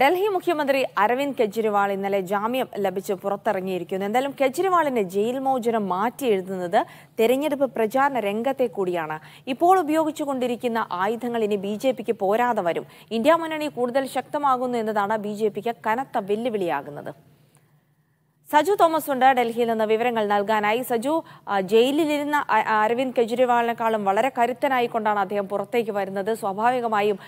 ഡൽഹി മുഖ്യമന്ത്രി അരവിന്ദ് കെജ്രിവാൾ ഇന്നലെ ജാമ്യം ലഭിച്ച് പുറത്തിറങ്ങിയിരിക്കുന്നു എന്തായാലും കെജ്രിവാളിന്റെ ജയിൽ മോചനം മാറ്റി എഴുതുന്നത് തെരഞ്ഞെടുപ്പ് പ്രചാരണ രംഗത്തെ കൂടിയാണ് ഇപ്പോൾ ഉപയോഗിച്ചുകൊണ്ടിരിക്കുന്ന ആയുധങ്ങൾ ഇനി ബി ജെ പിക്ക് പോരാതെ വരും ഇന്ത്യ മുന്നണി കൂടുതൽ ശക്തമാകുന്നു എന്നതാണ് ബി ജെ പിക്ക് കനത്ത വെല്ലുവിളിയാകുന്നത് സജു തോമസ് ഉണ്ട് ഡൽഹിയിൽ നിന്ന് വിവരങ്ങൾ നൽകാനായി സജു ജയിലിലിരുന്ന അരവിന്ദ് കെജ്രിവാളിനെക്കാളും വളരെ കരുത്തനായി കൊണ്ടാണ് അദ്ദേഹം പുറത്തേക്ക് വരുന്നത് സ്വാഭാവികമായും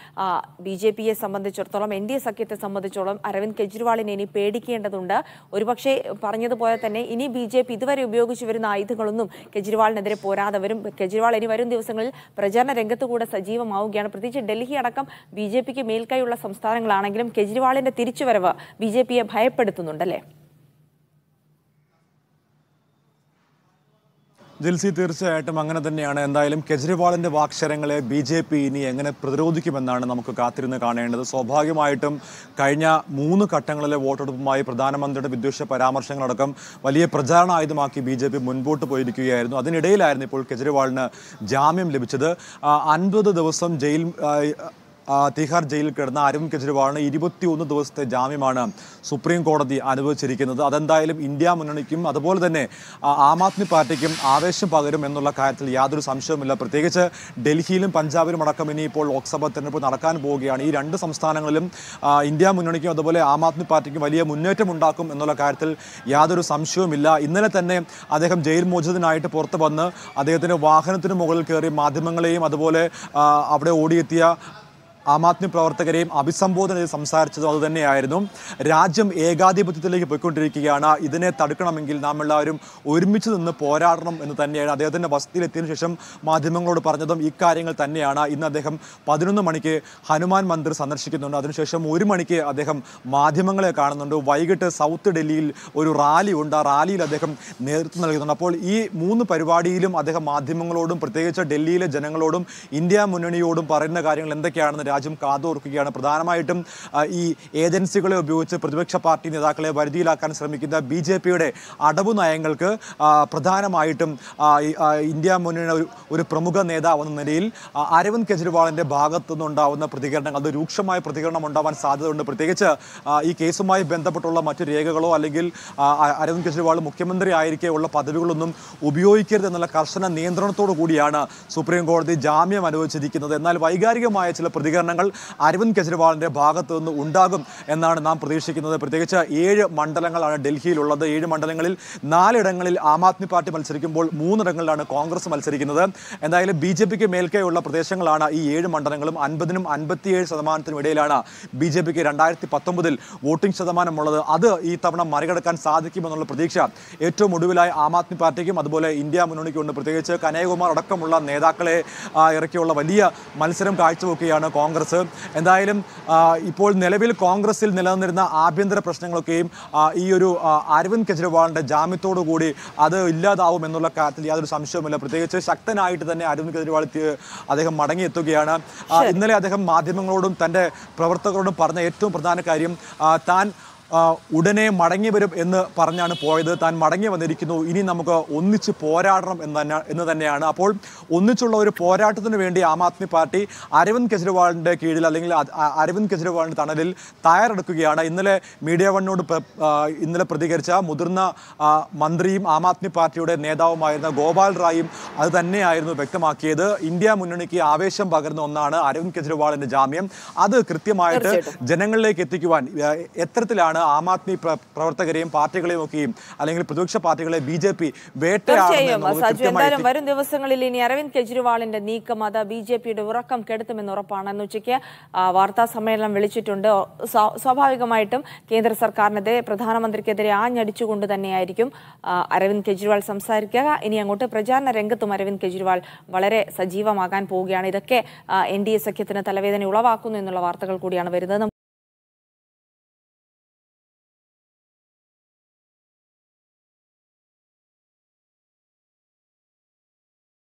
ബി ജെ പിയെ സംബന്ധിച്ചിടത്തോളം എൻ ഡി എ സഖ്യത്തെ സംബന്ധിച്ചോളം അരവിന്ദ് കെജ്രിവാളിനെ ഇനി പേടിക്കേണ്ടതുണ്ട് ഒരുപക്ഷെ പറഞ്ഞതുപോലെ തന്നെ ഇനി ബി ജെ പി ഇതുവരെ ഉപയോഗിച്ചു വരുന്ന ആയുധങ്ങളൊന്നും കെജ്രിവാളിനെതിരെ പോരാതെ വരും കെജ്രിവാൾ ഇനി വരും ദിവസങ്ങളിൽ പ്രചാരണ രംഗത്ത് കൂടെ സജീവമാവുകയാണ് പ്രത്യേകിച്ച് ഡൽഹി അടക്കം ബി ജെ പിക്ക് മേൽക്കൈയുള്ള സംസ്ഥാനങ്ങളാണെങ്കിലും കെജ്രിവാളിന്റെ തിരിച്ചുവരവ് ബി ജെ പിയെ ഭയപ്പെടുത്തുന്നുണ്ടല്ലേ ജിൽസി തീർച്ചയായിട്ടും അങ്ങനെ തന്നെയാണ് എന്തായാലും കെജ്രിവാളിൻ്റെ വാക്ഷരങ്ങളെ ബി ജെ പി ഇനി എങ്ങനെ പ്രതിരോധിക്കുമെന്നാണ് നമുക്ക് കാത്തിരുന്ന് കാണേണ്ടത് സ്വാഭാവികമായിട്ടും കഴിഞ്ഞ മൂന്ന് ഘട്ടങ്ങളിലെ വോട്ടെടുപ്പുമായി പ്രധാനമന്ത്രിയുടെ വിദ്വേഷ പരാമർശങ്ങളടക്കം വലിയ പ്രചാരണ ആയുധമാക്കി ബി ജെ പി മുൻപോട്ട് പോയിരിക്കുകയായിരുന്നു അതിനിടയിലായിരുന്നു ഇപ്പോൾ കെജ്രിവാളിന് ജാമ്യം ലഭിച്ചത് അൻപത് ദിവസം ജയിൽ തിഹാർ ജയിലിൽ കിടന്ന അരവിന്ദ് കെജ്രിവാളിന് ഇരുപത്തിയൊന്ന് ദിവസത്തെ ജാമ്യമാണ് സുപ്രീം കോടതി അനുവദിച്ചിരിക്കുന്നത് അതെന്തായാലും ഇന്ത്യ മുന്നണിക്കും അതുപോലെ തന്നെ ആം ആദ്മി പാർട്ടിക്കും ആവേശം പകരും എന്നുള്ള കാര്യത്തിൽ യാതൊരു സംശയവുമില്ല പ്രത്യേകിച്ച് ഡൽഹിയിലും പഞ്ചാബിലും അടക്കം ഇനിയിപ്പോൾ ലോക്സഭാ തെരഞ്ഞെടുപ്പ് നടക്കാൻ പോവുകയാണ് ഈ രണ്ട് സംസ്ഥാനങ്ങളിലും ഇന്ത്യ മുന്നണിക്കും അതുപോലെ ആം ആദ്മി പാർട്ടിക്കും വലിയ മുന്നേറ്റം ഉണ്ടാക്കും എന്നുള്ള കാര്യത്തിൽ യാതൊരു സംശയവുമില്ല ഇന്നലെ തന്നെ അദ്ദേഹം ജയിൽ മോചിതനായിട്ട് പുറത്ത് വന്ന് അദ്ദേഹത്തിൻ്റെ വാഹനത്തിന് മുകളിൽ കയറി മാധ്യമങ്ങളെയും അതുപോലെ അവിടെ ഓടിയെത്തിയ ആം ആദ്മി പ്രവർത്തകരെയും അഭിസംബോധന ചെയ്ത് സംസാരിച്ചതും അതുതന്നെയായിരുന്നു രാജ്യം ഏകാധിപത്യത്തിലേക്ക് പോയിക്കൊണ്ടിരിക്കുകയാണ് ഇതിനെ തടുക്കണമെങ്കിൽ നാം എല്ലാവരും ഒരുമിച്ച് നിന്ന് പോരാടണം എന്ന് തന്നെയാണ് അദ്ദേഹത്തിൻ്റെ വസതിയിലെത്തിയതിനു ശേഷം മാധ്യമങ്ങളോട് പറഞ്ഞതും ഇക്കാര്യങ്ങൾ തന്നെയാണ് ഇന്ന് അദ്ദേഹം പതിനൊന്ന് മണിക്ക് ഹനുമാൻ മന്ദിർ സന്ദർശിക്കുന്നുണ്ട് അതിനുശേഷം ഒരു മണിക്ക് അദ്ദേഹം മാധ്യമങ്ങളെ കാണുന്നുണ്ട് വൈകിട്ട് സൗത്ത് ഡൽഹിയിൽ ഒരു റാലി ഉണ്ട് ആ റാലിയിൽ അദ്ദേഹം നേതൃത്വം നൽകുന്നുണ്ട് അപ്പോൾ ഈ മൂന്ന് പരിപാടിയിലും അദ്ദേഹം മാധ്യമങ്ങളോടും പ്രത്യേകിച്ച് ഡൽഹിയിലെ ജനങ്ങളോടും ഇന്ത്യ മുന്നണിയോടും പറയുന്ന കാര്യങ്ങൾ എന്തൊക്കെയാണെന്ന് രാജ്യം കാതോർക്കുകയാണ് പ്രധാനമായിട്ടും ഈ ഏജൻസികളെ ഉപയോഗിച്ച് പ്രതിപക്ഷ പാർട്ടി നേതാക്കളെ വരുതിയിലാക്കാൻ ശ്രമിക്കുന്ന ബി ജെ പിയുടെ അടവ് നയങ്ങൾക്ക് പ്രധാനമായിട്ടും ഇന്ത്യ മുന്നണിയുടെ ഒരു പ്രമുഖ നേതാവ് എന്ന നിലയിൽ അരവിന്ദ് കെജ്രിവാളിൻ്റെ ഭാഗത്തു നിന്നുണ്ടാവുന്ന പ്രതികരണങ്ങൾ അത് രൂക്ഷമായ പ്രതികരണം ഉണ്ടാവാൻ സാധ്യതയുണ്ട് പ്രത്യേകിച്ച് ഈ കേസുമായി ബന്ധപ്പെട്ടുള്ള മറ്റു രേഖകളോ അല്ലെങ്കിൽ അരവിന്ദ് കെജ്രിവാൾ മുഖ്യമന്ത്രി ആയിരിക്കെ ഉള്ള പദവികളൊന്നും ഉപയോഗിക്കരുത് എന്നുള്ള കർശന നിയന്ത്രണത്തോടു കൂടിയാണ് സുപ്രീം കോടതി ജാമ്യം അനുവദിച്ചിരിക്കുന്നത് എന്നാൽ വൈകാരികമായ ചില പ്രതികരണം പ്രതികരണങ്ങൾ അരവിന്ദ് കെജ്രിവാളിൻ്റെ ഭാഗത്തു നിന്ന് ഉണ്ടാകും എന്നാണ് നാം പ്രതീക്ഷിക്കുന്നത് പ്രത്യേകിച്ച് ഏഴ് മണ്ഡലങ്ങളാണ് ഡൽഹിയിലുള്ളത് ഏഴ് മണ്ഡലങ്ങളിൽ നാലിടങ്ങളിൽ ആം ആദ്മി പാർട്ടി മത്സരിക്കുമ്പോൾ മൂന്നിടങ്ങളിലാണ് കോൺഗ്രസ് മത്സരിക്കുന്നത് എന്തായാലും ബി ജെ പിക്ക് മേൽക്കെയുള്ള പ്രദേശങ്ങളാണ് ഈ ഏഴ് മണ്ഡലങ്ങളും അൻപതിനും അൻപത്തിയേഴ് ശതമാനത്തിനും ഇടയിലാണ് ബി ജെ പിക്ക് രണ്ടായിരത്തി പത്തൊമ്പതിൽ വോട്ടിംഗ് ശതമാനമുള്ളത് അത് ഈ തവണ മറികടക്കാൻ സാധിക്കുമെന്നുള്ള പ്രതീക്ഷ ഏറ്റവും ഒടുവിലായി ആം ആദ്മി പാർട്ടിക്കും അതുപോലെ ഇന്ത്യ ഉണ്ട് പ്രത്യേകിച്ച് കനയകുമാർ അടക്കമുള്ള നേതാക്കളെ ഇറക്കിയുള്ള വലിയ മത്സരം കാഴ്ചവെക്കുകയാണ് കോൺഗ്രസ് കോൺഗ്രസ് എന്തായാലും ഇപ്പോൾ നിലവിൽ കോൺഗ്രസിൽ നിലനിന്നിരുന്ന ആഭ്യന്തര പ്രശ്നങ്ങളൊക്കെയും ഈ ഒരു അരവിന്ദ് കെജ്രിവാളിൻ്റെ ജാമ്യത്തോടു കൂടി അത് ഇല്ലാതാവും എന്നുള്ള കാര്യത്തിൽ യാതൊരു സംശയവുമില്ല പ്രത്യേകിച്ച് ശക്തനായിട്ട് തന്നെ അരവിന്ദ് കെജ്രിവാൾ അദ്ദേഹം മടങ്ങിയെത്തുകയാണ് ഇന്നലെ അദ്ദേഹം മാധ്യമങ്ങളോടും തൻ്റെ പ്രവർത്തകരോടും പറഞ്ഞ ഏറ്റവും പ്രധാന കാര്യം താൻ ഉടനെ മടങ്ങി വരും എന്ന് പറഞ്ഞാണ് പോയത് താൻ മടങ്ങി വന്നിരിക്കുന്നു ഇനി നമുക്ക് ഒന്നിച്ച് പോരാടണം എന്ന് തന്നെ എന്ന് തന്നെയാണ് അപ്പോൾ ഒന്നിച്ചുള്ള ഒരു പോരാട്ടത്തിന് വേണ്ടി ആം ആദ്മി പാർട്ടി അരവിന്ദ് കെജ്രിവാളിൻ്റെ കീഴിൽ അല്ലെങ്കിൽ അരവിന്ദ് കെജ്രിവാളിൻ്റെ തണലിൽ തയ്യാറെടുക്കുകയാണ് ഇന്നലെ മീഡിയ വണ്ണോട് ഇന്നലെ പ്രതികരിച്ച മുതിർന്ന മന്ത്രിയും ആം ആദ്മി പാർട്ടിയുടെ നേതാവുമായിരുന്ന ഗോപാൽ റായും അത് തന്നെയായിരുന്നു വ്യക്തമാക്കിയത് ഇന്ത്യ മുന്നണിക്ക് ആവേശം പകരുന്ന ഒന്നാണ് അരവിന്ദ് കെജ്രിവാളിൻ്റെ ജാമ്യം അത് കൃത്യമായിട്ട് ജനങ്ങളിലേക്ക് എത്തിക്കുവാൻ എത്തരത്തിലാണ് ആം ആദ്മി പ്രവർത്തകരെയും പാർട്ടികളെയും ഒക്കെയും അല്ലെങ്കിൽ പ്രതിപക്ഷ പാർട്ടികളെ ബി ജെ പി വരും ദിവസങ്ങളിൽ ഇനി അരവിന്ദ് കെജ്രിവാളിന്റെ നീക്കം അത് ബി ജെ പിയുടെ ഉറക്കം കെടുത്തുമെന്ന് ഉറപ്പാണ് എന്ന് ഉച്ചയ്ക്ക് വാർത്താ സമ്മേളനം വിളിച്ചിട്ടുണ്ട് സ്വാഭാവികമായിട്ടും കേന്ദ്ര സർക്കാരിനെതിരെ പ്രധാനമന്ത്രിക്കെതിരെ ആഞ്ഞടിച്ചുകൊണ്ട് തന്നെയായിരിക്കും അരവിന്ദ് കെജ്രിവാൾ സംസാരിക്കുക ഇനി അങ്ങോട്ട് പ്രചാരണ രംഗത്തും അരവിന്ദ് കെജ്രിവാൾ വളരെ സജീവമാകാൻ പോവുകയാണ് ഇതൊക്കെ എൻ ഡി എ സഖ്യത്തിന് തലവേദന ഉളവാക്കുന്നു എന്നുള്ള വാർത്തകൾ കൂടിയാണ് വരുന്നത്